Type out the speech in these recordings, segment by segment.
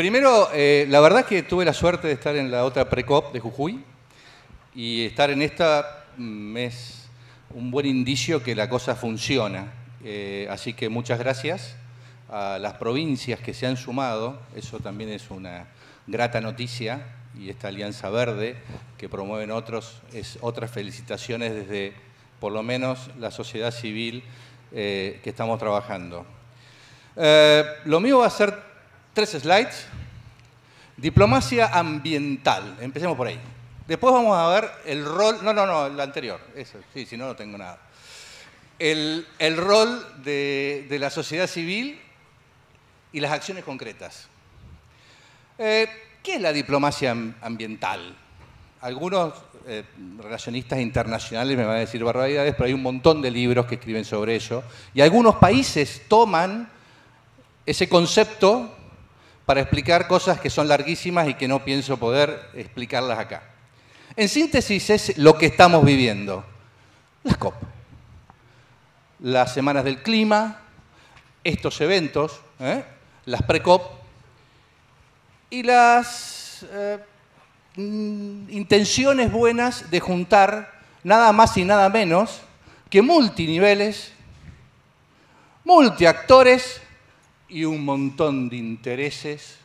Primero, eh, la verdad que tuve la suerte de estar en la otra Pre-Cop de Jujuy y estar en esta mm, es un buen indicio que la cosa funciona. Eh, así que muchas gracias a las provincias que se han sumado, eso también es una grata noticia y esta Alianza Verde que promueven otros, es otras felicitaciones desde por lo menos la sociedad civil eh, que estamos trabajando. lo mío va a ser tres slides. Diplomacia ambiental, empecemos por ahí. Después vamos a ver el rol, no, no, no, el anterior, eso, sí, si no, no tengo nada. El, rol de, la sociedad civil y las acciones concretas. Eh, ¿Qué es la diplomacia ambiental? Algunos eh, relacionistas internacionales me van a decir barbaridades, pero hay un montón de libros que escriben sobre ello. Y algunos países toman ese concepto para explicar cosas que son larguísimas y que no pienso poder explicarlas acá. En síntesis es lo que estamos viviendo. Las COP, las semanas del clima, estos eventos, ¿eh? las pre-COP y las eh, mm, intenciones buenas de juntar nada más y nada menos que multiniveles, multiactores, y un montón de intereses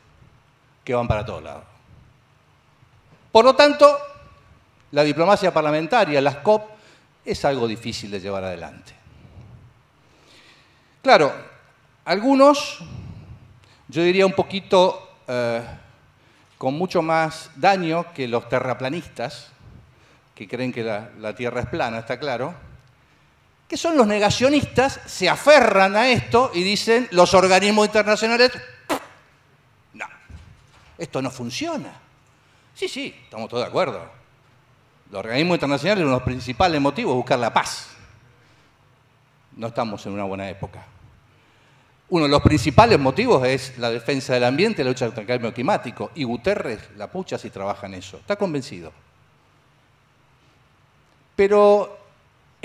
que van para todos lados. Por lo tanto, la diplomacia parlamentaria, las COP, es algo difícil de llevar adelante. Claro, algunos, yo diría un poquito eh, con mucho más daño que los terraplanistas, que creen que la Tierra es plana, está claro, que son los negacionistas, se aferran a esto y dicen los organismos internacionales, no, esto no funciona. Sí, sí, estamos todos de acuerdo. Los organismos internacionales, uno de los principales motivos es buscar la paz. No estamos en una buena época. Uno de los principales motivos es la defensa del ambiente la lucha contra el cambio climático. Y Guterres, la pucha, si trabaja en eso. Está convencido. Pero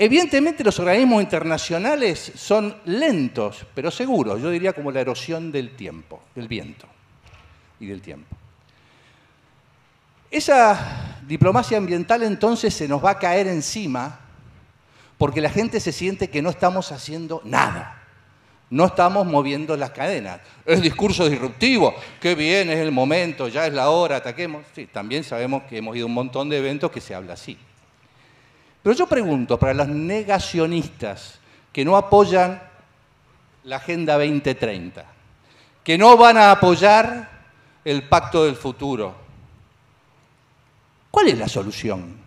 Evidentemente los organismos internacionales son lentos, pero seguros, yo diría como la erosión del tiempo, del viento y del tiempo. Esa diplomacia ambiental entonces se nos va a caer encima porque la gente se siente que no estamos haciendo nada. No estamos moviendo las cadenas. Es discurso disruptivo. que bien, es el momento, ya es la hora, ataquemos. Sí, también sabemos que hemos ido a un montón de eventos que se habla así. Pero yo pregunto para los negacionistas que no apoyan la Agenda 2030, que no van a apoyar el Pacto del Futuro, ¿cuál es la solución?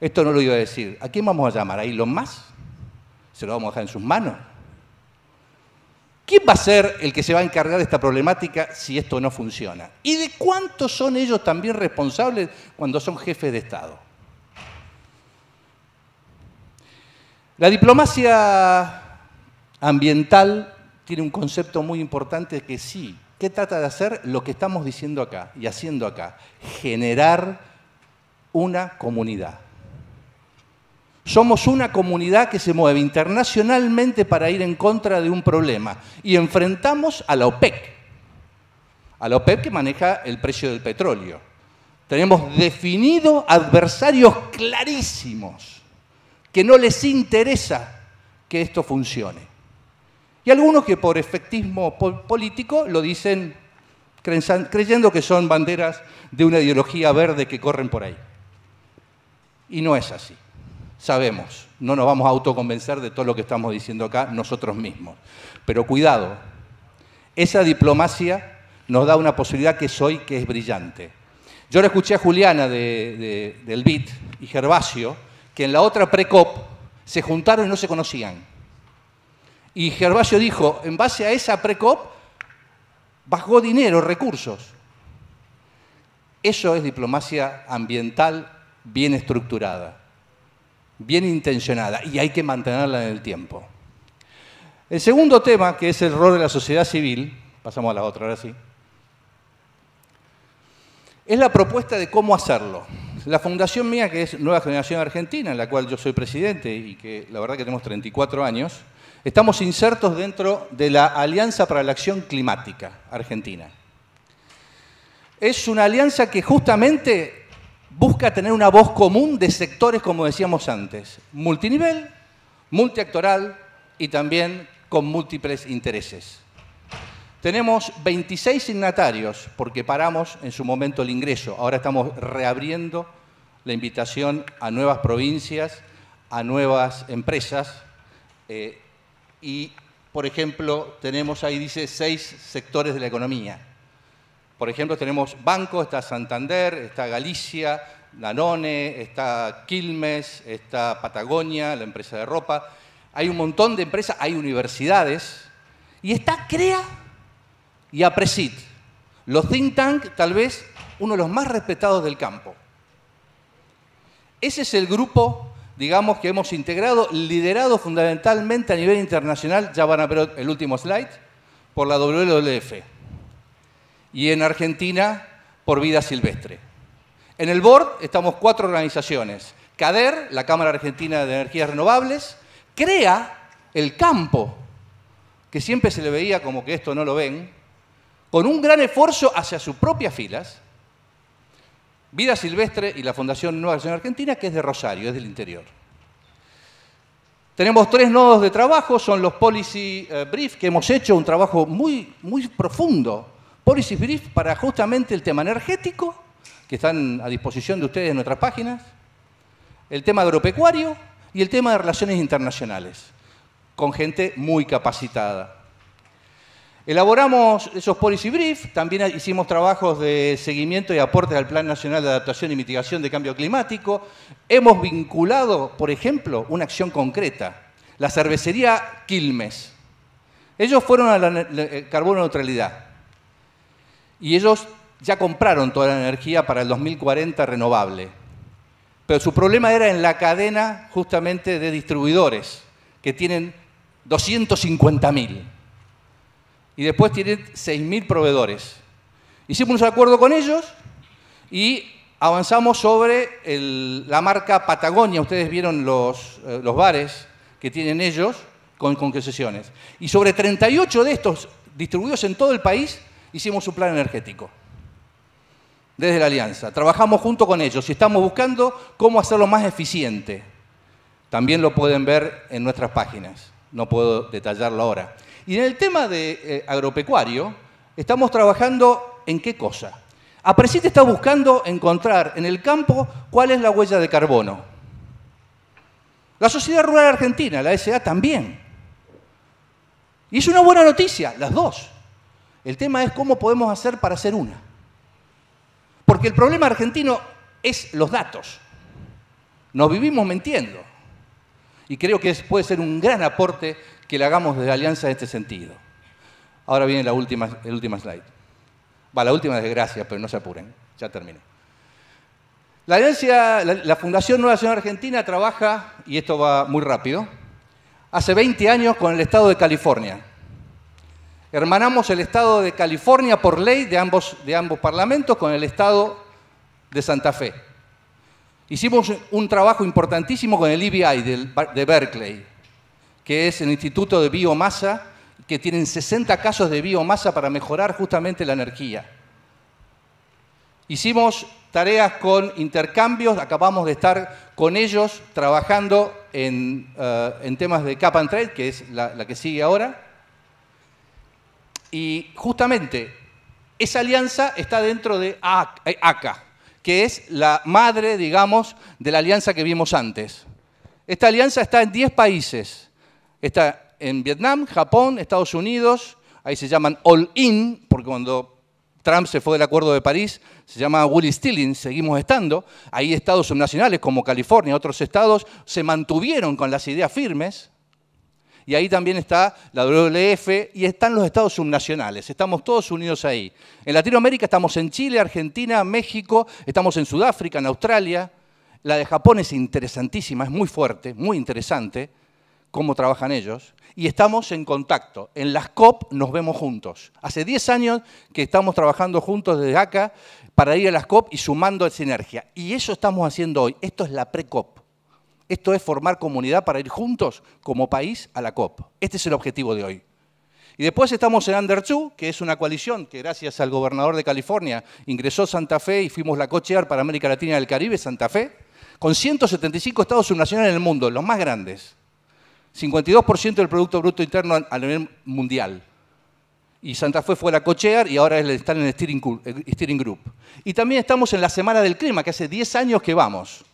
Esto no lo iba a decir. ¿A quién vamos a llamar? ¿A Elon más? ¿Se lo vamos a dejar en sus manos? ¿Quién va a ser el que se va a encargar de esta problemática si esto no funciona? ¿Y de cuántos son ellos también responsables cuando son jefes de Estado? La diplomacia ambiental tiene un concepto muy importante que sí, que trata de hacer? Lo que estamos diciendo acá y haciendo acá, generar una comunidad. Somos una comunidad que se mueve internacionalmente para ir en contra de un problema y enfrentamos a la OPEC, a la OPEC que maneja el precio del petróleo. Tenemos definido adversarios clarísimos que no les interesa que esto funcione. Y algunos que por efectismo político lo dicen creyendo que son banderas de una ideología verde que corren por ahí. Y no es así. Sabemos, no nos vamos a autoconvencer de todo lo que estamos diciendo acá nosotros mismos. Pero cuidado, esa diplomacia nos da una posibilidad que soy que es brillante. Yo le escuché a Juliana del BIT y Gervasio, que en la otra pre-COP se juntaron y no se conocían. Y Gervasio dijo, en base a esa pre-COP, bajó dinero, recursos. Eso es diplomacia ambiental bien estructurada, bien intencionada, y hay que mantenerla en el tiempo. El segundo tema, que es el rol de la sociedad civil, pasamos a la otra, ahora sí, es la propuesta de cómo hacerlo. La fundación mía, que es Nueva Generación Argentina, en la cual yo soy presidente y que la verdad que tenemos 34 años, estamos insertos dentro de la Alianza para la Acción Climática Argentina. Es una alianza que justamente busca tener una voz común de sectores, como decíamos antes, multinivel, multiactoral y también con múltiples intereses. Tenemos 26 signatarios, porque paramos en su momento el ingreso. Ahora estamos reabriendo la invitación a nuevas provincias, a nuevas empresas. Eh, y, por ejemplo, tenemos ahí, dice, seis sectores de la economía. Por ejemplo, tenemos banco, está Santander, está Galicia, Danone, está Quilmes, está Patagonia, la empresa de ropa. Hay un montón de empresas, hay universidades. Y está CREA y a Presid, los think tank tal vez uno de los más respetados del campo. Ese es el grupo, digamos, que hemos integrado, liderado fundamentalmente a nivel internacional, ya van a ver el último slide, por la WLF. Y en Argentina, por Vida Silvestre. En el board estamos cuatro organizaciones. CADER, la Cámara Argentina de Energías Renovables, CREA, el campo, que siempre se le veía como que esto no lo ven, con un gran esfuerzo hacia sus propias filas, Vida Silvestre y la Fundación Nueva Acción Argentina, que es de Rosario, es del interior. Tenemos tres nodos de trabajo, son los policy eh, brief, que hemos hecho un trabajo muy, muy profundo. Policy brief para justamente el tema energético, que están a disposición de ustedes en nuestras páginas, el tema agropecuario y el tema de relaciones internacionales, con gente muy capacitada. Elaboramos esos policy brief, también hicimos trabajos de seguimiento y aportes al Plan Nacional de Adaptación y Mitigación de Cambio Climático. Hemos vinculado, por ejemplo, una acción concreta, la cervecería Quilmes. Ellos fueron a la eh, carbono neutralidad y ellos ya compraron toda la energía para el 2040 renovable. Pero su problema era en la cadena justamente de distribuidores, que tienen 250.000 y después tienen 6.000 proveedores. Hicimos un acuerdo con ellos y avanzamos sobre la marca Patagonia. Ustedes vieron los, eh, bares que tienen ellos con, concesiones. Y sobre 38 de estos distribuidos en todo el país, hicimos su plan energético. Desde la Alianza. Trabajamos junto con ellos y estamos buscando cómo hacerlo más eficiente. También lo pueden ver en nuestras páginas no puedo detallarlo ahora. Y en el tema de eh, agropecuario, estamos trabajando en qué cosa. Apresit está buscando encontrar en el campo cuál es la huella de carbono. La Sociedad Rural Argentina, la SA también. Y es una buena noticia, las dos. El tema es cómo podemos hacer para hacer una. Porque el problema argentino es los datos. Nos vivimos mintiendo y creo que puede ser un gran aporte que le hagamos desde Alianza en este sentido. Ahora viene la última, el última slide. Va, la última desgracia, pero no se apuren, ya terminé. La, Alianza, la, Fundación Nueva Nación Argentina trabaja, y esto va muy rápido, hace 20 años con el Estado de California. Hermanamos el Estado de California por ley de ambos, de ambos parlamentos con el Estado de Santa Fe. Hicimos un trabajo importantísimo con el EBI de Berkeley, que es el Instituto de Biomasa, que tienen 60 casos de biomasa para mejorar justamente la energía. Hicimos tareas con intercambios, acabamos de estar con ellos trabajando en, eh, temas de cap and trade, que es la que sigue ahora. Y justamente esa alianza está dentro de ACA, que es la madre, digamos, de la alianza que vimos antes. Esta alianza está en 10 países. Está en Vietnam, Japón, Estados Unidos, ahí se llaman All In, porque cuando Trump se fue del Acuerdo de París, se llama Willie Stilling. seguimos estando. Ahí estados subnacionales como California, otros estados, se mantuvieron con las ideas firmes y ahí también está la WF y están los estados subnacionales. Estamos todos unidos ahí. En Latinoamérica estamos en Chile, Argentina, México, estamos en Sudáfrica, en Australia. La de Japón es interesantísima, es muy fuerte, muy interesante cómo trabajan ellos. Y estamos en contacto. En las COP nos vemos juntos. Hace 10 años que estamos trabajando juntos desde acá para ir a las COP y sumando sinergia. Y eso estamos haciendo hoy. Esto es la pre-COP. Esto es formar comunidad para ir juntos como país a la COP. Este es el objetivo de hoy. Y después estamos en Under Two, que es una coalición que gracias al gobernador de California ingresó Santa Fe y fuimos la cochear para América Latina y el Caribe, Santa Fe, con 175 estados subnacionales en el mundo, los más grandes. 52% del Producto Bruto Interno a nivel mundial. Y Santa Fe fue la cochear y ahora están en el steering, group. Y también estamos en la Semana del Clima, que hace 10 años que vamos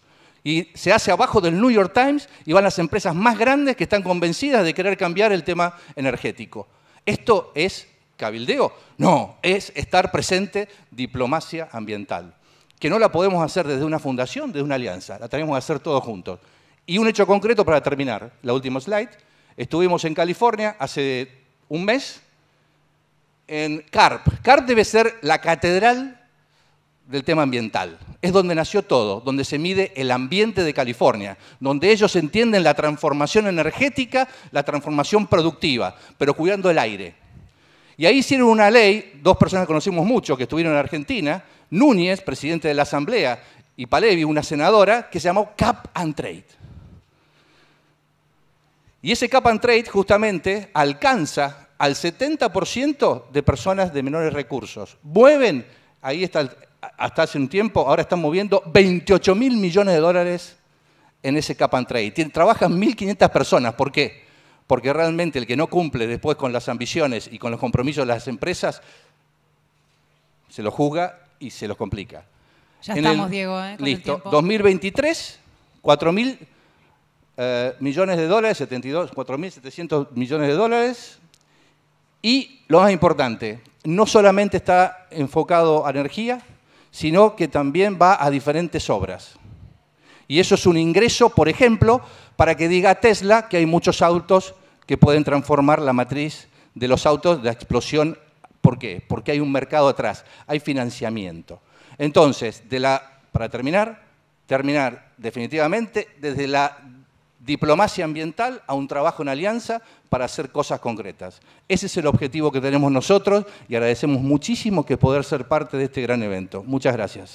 y se hace abajo del New York Times y van las empresas más grandes que están convencidas de querer cambiar el tema energético. ¿Esto es cabildeo? No, es estar presente diplomacia ambiental, que no la podemos hacer desde una fundación, desde una alianza, la tenemos que hacer todos juntos. Y un hecho concreto para terminar, la última slide, estuvimos en California hace un mes en CARP. CARP debe ser la catedral del tema ambiental. Es donde nació todo, donde se mide el ambiente de California, donde ellos entienden la transformación energética, la transformación productiva, pero cuidando el aire. Y ahí hicieron una ley, dos personas que conocimos mucho, que estuvieron en Argentina, Núñez, presidente de la Asamblea, y Palevi, una senadora, que se llamó Cap and Trade. Y ese Cap and Trade justamente alcanza al 70% de personas de menores recursos. Mueven, ahí está hasta hace un tiempo, ahora están moviendo 28 mil millones de dólares en ese cap and trade. Trabajan 1.500 personas. ¿Por qué? Porque realmente el que no cumple después con las ambiciones y con los compromisos de las empresas, se lo juzga y se los complica. Ya estamos, Diego. ¿eh? listo. 2023, 4 mil eh, millones de dólares, 72, 4.700 millones de dólares. Y lo más importante, no solamente está enfocado a energía, sino que también va a diferentes obras. Y eso es un ingreso, por ejemplo, para que diga Tesla que hay muchos autos que pueden transformar la matriz de los autos, la explosión. ¿Por qué? Porque hay un mercado atrás, hay financiamiento. Entonces, de la, para terminar, terminar definitivamente desde la diplomacia ambiental a un trabajo en alianza para hacer cosas concretas. Ese es el objetivo que tenemos nosotros y agradecemos muchísimo que poder ser parte de este gran evento. Muchas gracias.